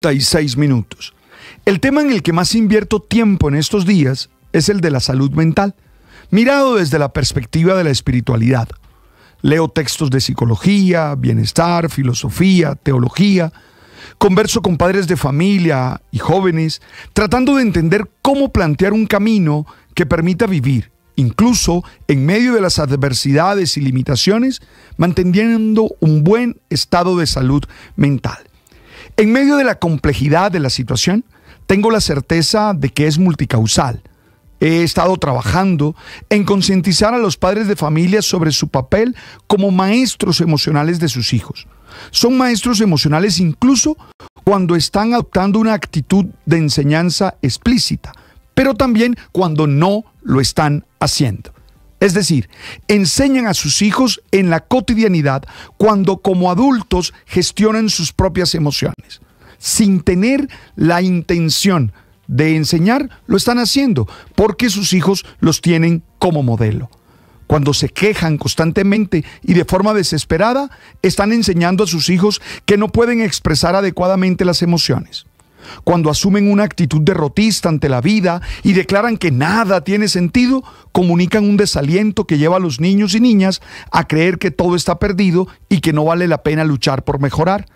36 minutos. El tema en el que más invierto tiempo en estos días es el de la salud mental, mirado desde la perspectiva de la espiritualidad. Leo textos de psicología, bienestar, filosofía, teología. Converso con padres de familia y jóvenes, tratando de entender cómo plantear un camino que permita vivir, incluso en medio de las adversidades y limitaciones, manteniendo un buen estado de salud mental. En medio de la complejidad de la situación, tengo la certeza de que es multicausal. He estado trabajando en concientizar a los padres de familia sobre su papel como maestros emocionales de sus hijos. Son maestros emocionales incluso cuando están adoptando una actitud de enseñanza explícita, pero también cuando no lo están haciendo. Es decir, enseñan a sus hijos en la cotidianidad cuando como adultos gestionan sus propias emociones. Sin tener la intención de enseñar, lo están haciendo porque sus hijos los tienen como modelo. Cuando se quejan constantemente y de forma desesperada, están enseñando a sus hijos que no pueden expresar adecuadamente las emociones cuando asumen una actitud derrotista ante la vida y declaran que nada tiene sentido, comunican un desaliento que lleva a los niños y niñas a creer que todo está perdido y que no vale la pena luchar por mejorar.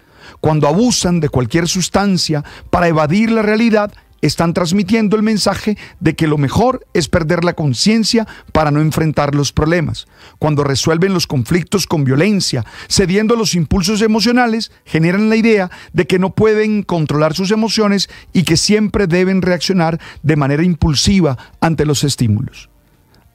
Cuando abusan de cualquier sustancia para evadir la realidad, están transmitiendo el mensaje de que lo mejor es perder la conciencia para no enfrentar los problemas. Cuando resuelven los conflictos con violencia, cediendo los impulsos emocionales, generan la idea de que no pueden controlar sus emociones y que siempre deben reaccionar de manera impulsiva ante los estímulos.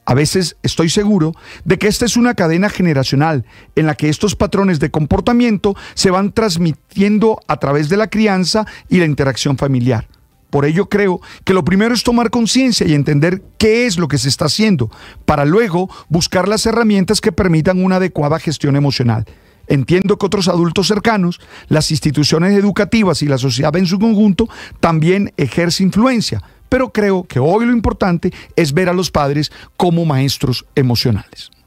A veces estoy seguro de que esta es una cadena generacional en la que estos patrones de comportamiento se van transmitiendo a través de la crianza y la interacción familiar. Por ello creo que lo primero es tomar conciencia y entender qué es lo que se está haciendo, para luego buscar las herramientas que permitan una adecuada gestión emocional. Entiendo que otros adultos cercanos, las instituciones educativas y la sociedad en su conjunto también ejercen influencia, pero creo que hoy lo importante es ver a los padres como maestros emocionales.